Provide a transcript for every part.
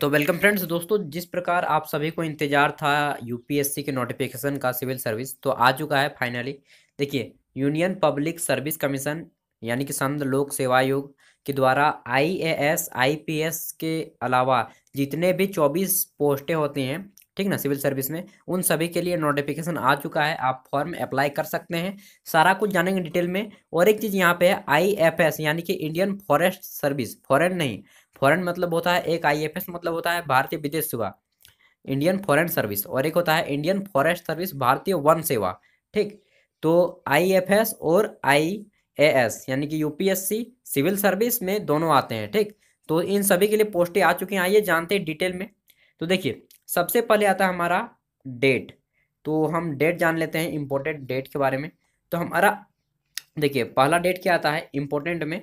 तो welcome friends दोस्तों जिस प्रकार आप सभी को इंतजार था यूपीएससी के नोटिफिकेशन का सिविल सर्विस तो आ चुका है फाइनली देखिए यूनियन पब्लिक सर्विस कमीशन यानी कि संघ लोक सेवा आयोग के द्वारा आईएएस आईपीएस के अलावा जितने भी 24 पोस्टें होती हैं ठीक ना सिविल सर्विस में उन सभी के लिए नोटिफिकेशन आ चुका है आप फॉर्म अप्लाई कर सकते हैं सारा कुछ जानेंगे डिटेल में और एक चीज़ यहाँ पे है आई एफ एस यानी कि इंडियन फॉरेस्ट सर्विस फॉरेन नहीं फॉरेन मतलब होता है एक आई एफ एस मतलब होता है भारतीय विदेश सेवा इंडियन फॉरेन सर्विस और एक होता है इंडियन फॉरेस्ट सर्विस भारतीय वन सेवा ठीक तो आई एफ एस और आई ए एस यानी कि यूपीएससी सिविल सर्विस में दोनों आते हैं ठीक तो इन सभी के लिए पोस्टें आ चुकी हैं आइए जानते हैं डिटेल में तो देखिए सबसे पहले आता है हमारा डेट तो हम डेट जान लेते हैं इम्पोर्टेंट डेट के बारे में तो हमारा देखिए पहला डेट क्या आता है इम्पोर्टेंट में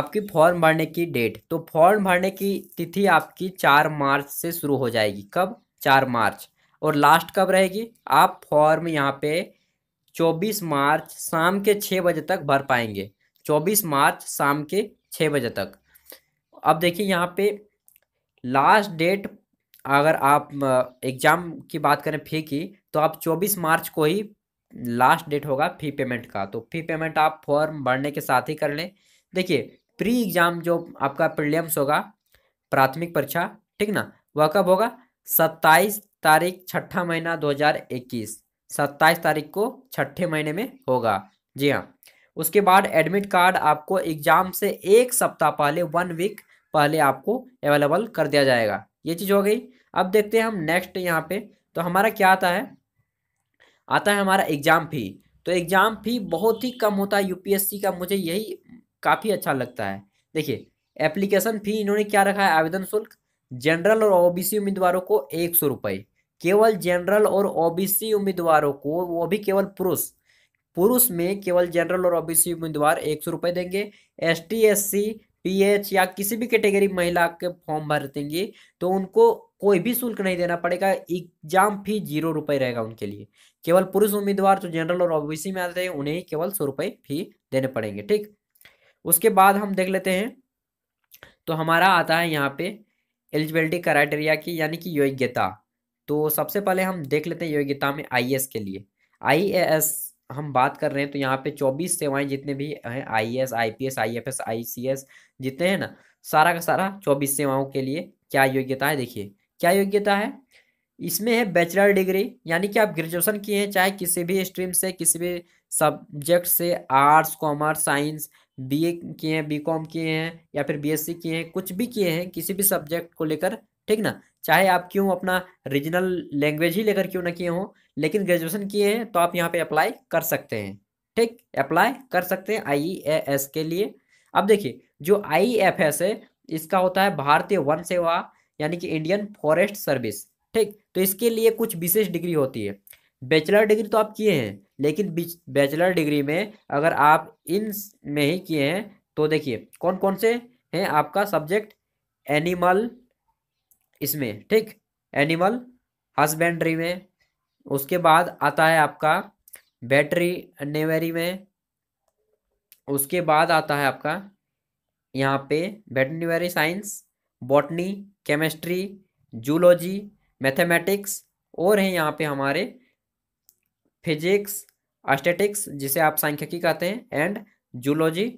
आपकी फॉर्म भरने की डेट तो फॉर्म भरने की तिथि आपकी चार मार्च से शुरू हो जाएगी कब चार मार्च और लास्ट कब रहेगी आप फॉर्म यहाँ पे चौबीस मार्च शाम के छः बजे तक भर पाएंगे चौबीस मार्च शाम के छः बजे तक अब देखिए यहाँ पे लास्ट डेट अगर आप एग्ज़ाम की बात करें फ़ी की तो आप 24 मार्च को ही लास्ट डेट होगा फ़ी पेमेंट का तो फ़ी पेमेंट आप फॉर्म भरने के साथ ही कर लें देखिए प्री एग्ज़ाम जो आपका प्रीलियम्स होगा प्राथमिक परीक्षा ठीक ना वह कब होगा सत्ताईस तारीख छठा महीना 2021 सत्ताईस तारीख को छठे महीने में होगा जी हाँ उसके बाद एडमिट कार्ड आपको एग्ज़ाम से एक सप्ताह पहले वन वीक पहले आपको अवेलेबल कर दिया जाएगा ये चीज़ हो गई अब देखते हैं हम नेक्स्ट यहाँ पे तो हमारा क्या आता है आता है हमारा एग्ज़ाम फ़ी तो एग्ज़ाम फ़ी बहुत ही कम होता है यूपीएससी का मुझे यही काफ़ी अच्छा लगता है देखिए एप्लीकेशन फ़ी इन्होंने क्या रखा है आवेदन शुल्क जनरल और ओबीसी उम्मीदवारों को एक सौ रुपये केवल जनरल और ओबीसी उम्मीदवारों को वो भी केवल पुरुष पुरुष में केवल जनरल और ओबीसी उम्मीदवार एक सौ रुपये देंगे S T S C PH या किसी भी कैटेगरी महिला के फॉर्म भर देंगे तो उनको कोई भी शुल्क नहीं देना पड़ेगा एग्जाम फी जीरो रुपये रहेगा उनके लिए केवल पुरुष उम्मीदवार जो तो जनरल और ओबीसी में आते हैं उन्हें केवल सौ रुपये फी देने पड़ेंगे ठीक उसके बाद हम देख लेते हैं तो हमारा आता है यहाँ पे एलिजिबिलिटी क्राइटेरिया की यानी कि योग्यता तो सबसे पहले हम देख लेते हैं योग्यता में आई के लिए आई हम बात कर रहे हैं तो यहाँ पे चौबीस सेवाएं जितने भी हैं I S I P S I F S I C S जितने हैं ना सारा का सारा चौबीस सेवाओं के लिए क्या योग्यता है देखिए क्या योग्यता है इसमें है बैचलर डिग्री यानी कि आप ग्रेजुएशन किए हैं चाहे किसी भी स्ट्रीम से किसी भी सब्जेक्ट से arts commerce science B A किए हैं बी कॉम किए हैं या फिर बी एस सी किए हैं कुछ भी किए हैं किसी भी सब्जेक्ट को लेकर ठीक ना चाहे आप क्यों अपना रीजनल लैंग्वेज ही लेकर क्यों ना किए हों लेकिन ग्रेजुएशन किए हैं तो आप यहाँ पे अप्लाई कर सकते हैं ठीक अप्लाई कर सकते हैं आई एस e के लिए अब देखिए जो आई एफ एस है इसका होता है भारतीय वन सेवा यानी कि इंडियन फॉरेस्ट सर्विस ठीक तो इसके लिए कुछ विशेष डिग्री होती है बैचलर डिग्री तो आप किए हैं लेकिन बैचलर डिग्री में अगर आप इन में ही किए हैं तो देखिए कौन कौन से हैं आपका सब्जेक्ट एनिमल इसमें ठीक एनिमल हस्बेंड्री में उसके बाद आता है आपका बैटरी नेवरी में उसके बाद आता है आपका यहाँ पे veterinary science botany chemistry zoology mathematics और हैं यहाँ पे हमारे फिजिक्स अस्टेटिक्स जिसे आप सांख्यिकी कहते हैं एंड जूलॉजी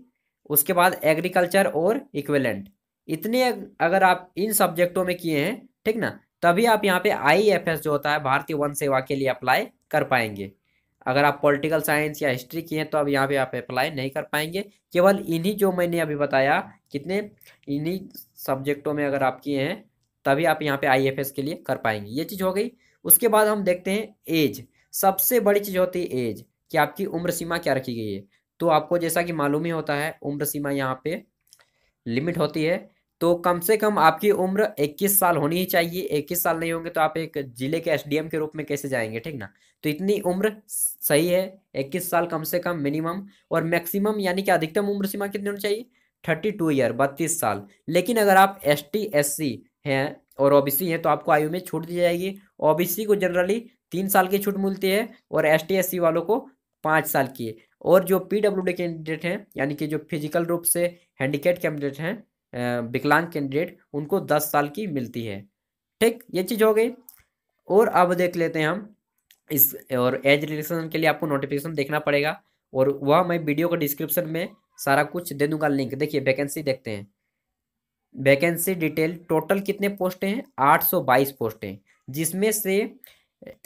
उसके बाद एग्रीकल्चर और इक्वेलेंट इतने अगर आप इन सब्जेक्टों में किए हैं ठीक ना तभी आप यहाँ पे आई e जो होता है भारतीय वन सेवा के लिए अप्लाई कर पाएंगे अगर आप पॉलिटिकल साइंस या हिस्ट्री किए हैं तो अब यहाँ पे आप अप्लाई नहीं कर पाएंगे केवल इन्हीं जो मैंने अभी बताया कितने इन्हीं सब्जेक्टों में अगर आप किए हैं तभी आप यहाँ पे आई e के लिए कर पाएंगे ये चीज़ हो गई उसके बाद हम देखते हैं एज सबसे बड़ी चीज़ होती है एज कि आपकी उम्र सीमा क्या रखी गई है तो आपको जैसा कि मालूम ही होता है उम्र सीमा यहाँ पे लिमिट होती है तो कम से कम आपकी उम्र 21 साल होनी ही चाहिए 21 साल नहीं होंगे तो आप एक जिले के एसडीएम के रूप में कैसे जाएंगे ठीक ना तो इतनी उम्र सही है 21 साल कम से कम मिनिमम और मैक्सिमम यानी कि अधिकतम उम्र सीमा कितनी होनी चाहिए 32 ईयर 32 साल लेकिन अगर आप एस टी एस सी हैं और ओबीसी हैं तो आपको आयु में छूट दी जाएगी ओ को जनरली तीन साल की छूट मिलती है और एस टी एस सी वालों को पाँच साल की और जो पी डब्ल्यू डी कैंडिडेट हैं यानी कि जो फिजिकल रूप से हैंडीकेट कैंडिडेट हैं विकलांग कैंडिडेट उनको दस साल की मिलती है ठीक ये चीज़ हो गई और अब देख लेते हैं हम इस और एज रिलेशन के लिए आपको नोटिफिकेशन देखना पड़ेगा और वह मैं वीडियो का डिस्क्रिप्शन में सारा कुछ दे दूंगा लिंक देखिए वैकेंसी देखते हैं वैकेंसी डिटेल टोटल कितने पोस्टें हैं 822 हैं जिसमें से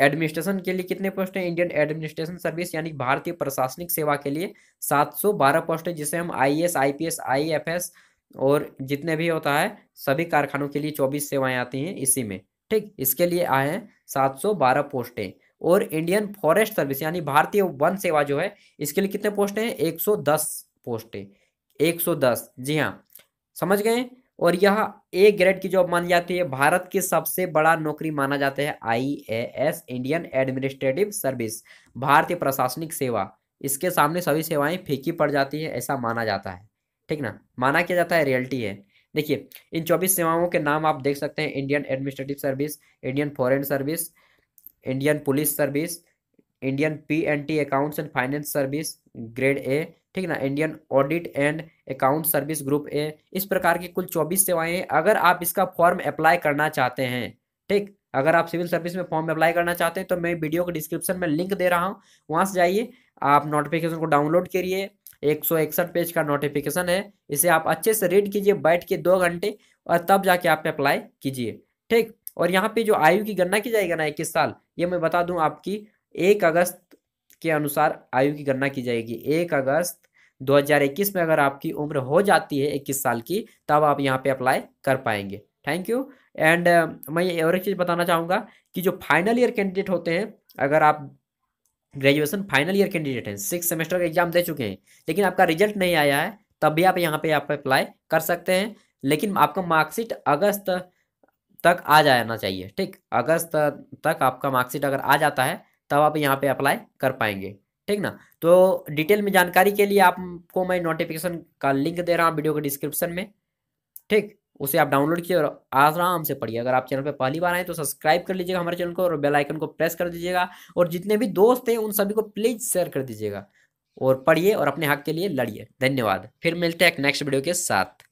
एडमिनिस्ट्रेशन के लिए कितने पोस्ट हैं इंडियन एडमिनिस्ट्रेशन सर्विस यानी भारतीय प्रशासनिक सेवा के लिए 712 पोस्ट है जिसे हम आईएएस आईपीएस आईएफएस और जितने भी होता है सभी कारखानों के लिए चौबीस सेवाएं आती हैं इसी में ठीक इसके लिए आए हैं सात सौ बारह पोस्टें और इंडियन फॉरेस्ट सर्विस यानी भारतीय वन सेवा जो है इसके लिए कितने पोस्ट हैं एक सौ दस पोस्टें एक सौ दस जी हाँ समझ गए और यह ए ग्रेड की जॉब मानी जाती है भारत की सबसे बड़ा नौकरी माना जाता है एस इंडियन एडमिनिस्ट्रेटिव सर्विस भारतीय प्रशासनिक सेवा इसके सामने सभी सेवाएं फीकी पड़ जाती है ऐसा माना जाता है ठीक ना माना किया जाता है रियलिटी है देखिए इन चौबीस सेवाओं के नाम आप देख सकते हैं Indian administrative service Indian foreign service Indian police service Indian P and T accounts and finance service grade A ठीक ना Indian audit and account service group A इस प्रकार की कुल चौबीस सेवाएं हैं अगर आप इसका फॉर्म अप्लाई करना चाहते हैं ठीक अगर आप सिविल सर्विस में फॉर्म अप्लाई करना चाहते हैं तो मैं वीडियो के डिस्क्रिप्शन में लिंक दे रहा हूँ वहाँ से जाइए आप नोटिफिकेशन को डाउनलोड करिए एक सौ इकसठ पेज का नोटिफिकेशन है इसे आप अच्छे से रीड कीजिए बैठ के दो घंटे और तब जाके आप अप्लाई कीजिए ठीक और यहाँ पे जो आयु की गणना की जाएगी ना इक्कीस साल ये मैं बता दूँ आपकी एक अगस्त के अनुसार आयु की गणना की जाएगी एक अगस्त 2021 में अगर आपकी उम्र हो जाती है इक्कीस साल की तब आप यहाँ पे अप्लाई कर पाएंगे थैंक यू एंड मैं और एक चीज़ बताना चाहूँगा कि जो फाइनल ईयर कैंडिडेट होते हैं अगर आप ग्रेजुएशन फाइनल ईयर कैंडिडेट हैं सिक्स सेमेस्टर का एग्जाम दे चुके हैं लेकिन आपका रिजल्ट नहीं आया है तब भी आप यहाँ पे आप अप्लाई कर सकते हैं लेकिन आपका मार्कशीट अगस्त तक आ जाना चाहिए ठीक अगस्त तक आपका मार्कशीट अगर आ जाता है तब आप यहाँ पे अप्लाई कर पाएंगे ठीक ना तो डिटेल में जानकारी के लिए आपको मैं नोटिफिकेशन का लिंक दे रहा हूँ वीडियो के डिस्क्रिप्शन में ठीक उसे आप डाउनलोड किए और आराम से पढ़िए अगर आप चैनल पर पहली बार आए तो सब्सक्राइब कर लीजिएगा हमारे चैनल को और बेल आइकन को प्रेस कर दीजिएगा और जितने भी दोस्त हैं उन सभी को प्लीज़ शेयर कर दीजिएगा और पढ़िए और अपने हक हाँ के लिए लड़िए धन्यवाद फिर मिलते हैं एक नेक्स्ट वीडियो के साथ